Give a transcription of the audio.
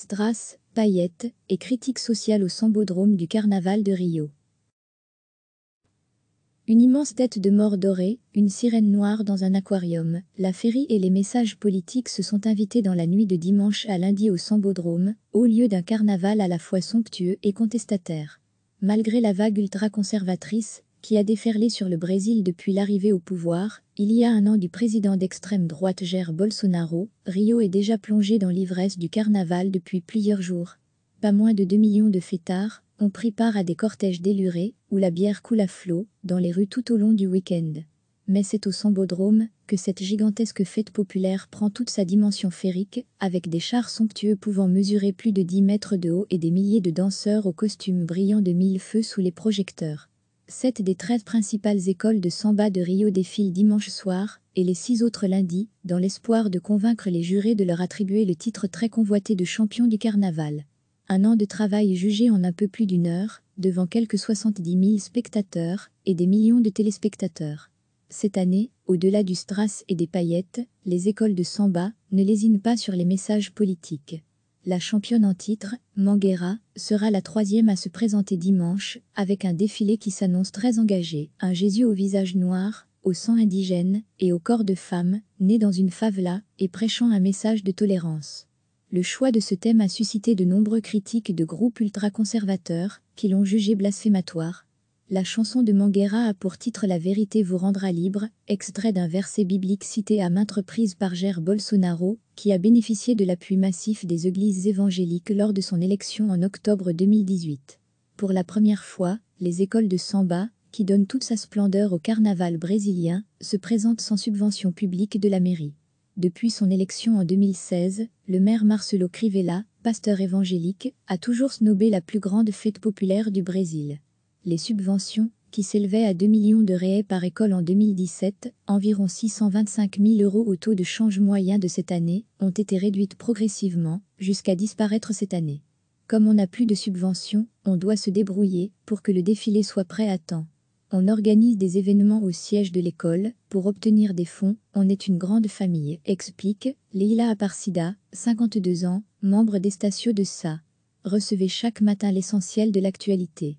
strass, paillettes et critique sociale au Sambodrome du Carnaval de Rio. Une immense tête de mort dorée, une sirène noire dans un aquarium, la ferie et les messages politiques se sont invités dans la nuit de dimanche à lundi au Sambodrome, au lieu d'un carnaval à la fois somptueux et contestataire. Malgré la vague ultra-conservatrice, qui a déferlé sur le Brésil depuis l'arrivée au pouvoir, il y a un an du président d'extrême droite Jair Bolsonaro, Rio est déjà plongé dans l'ivresse du carnaval depuis plusieurs jours. Pas moins de 2 millions de fêtards ont pris part à des cortèges délurés, où la bière coule à flot, dans les rues tout au long du week-end. Mais c'est au Sambodrome que cette gigantesque fête populaire prend toute sa dimension férique, avec des chars somptueux pouvant mesurer plus de 10 mètres de haut et des milliers de danseurs aux costumes brillants de mille feux sous les projecteurs. Sept des 13 principales écoles de samba de Rio défilent dimanche soir, et les six autres lundi, dans l'espoir de convaincre les jurés de leur attribuer le titre très convoité de champion du carnaval. Un an de travail jugé en un peu plus d'une heure, devant quelques 70 000 spectateurs et des millions de téléspectateurs. Cette année, au-delà du strass et des paillettes, les écoles de samba ne lésinent pas sur les messages politiques. La championne en titre, Manguera, sera la troisième à se présenter dimanche, avec un défilé qui s'annonce très engagé. Un Jésus au visage noir, au sang indigène et au corps de femme, né dans une favela et prêchant un message de tolérance. Le choix de ce thème a suscité de nombreux critiques de groupes ultra-conservateurs qui l'ont jugé blasphématoire, la chanson de Manguera a pour titre La vérité vous rendra libre, extrait d'un verset biblique cité à maintes reprises par Jair Bolsonaro, qui a bénéficié de l'appui massif des églises évangéliques lors de son élection en octobre 2018. Pour la première fois, les écoles de samba, qui donnent toute sa splendeur au carnaval brésilien, se présentent sans subvention publique de la mairie. Depuis son élection en 2016, le maire Marcelo Crivella, pasteur évangélique, a toujours snobé la plus grande fête populaire du Brésil. Les subventions, qui s'élevaient à 2 millions de réais par école en 2017, environ 625 000 euros au taux de change moyen de cette année, ont été réduites progressivement, jusqu'à disparaître cette année. Comme on n'a plus de subventions, on doit se débrouiller pour que le défilé soit prêt à temps. On organise des événements au siège de l'école pour obtenir des fonds, on est une grande famille, explique Leila Aparsida, 52 ans, membre des de SA. Recevez chaque matin l'essentiel de l'actualité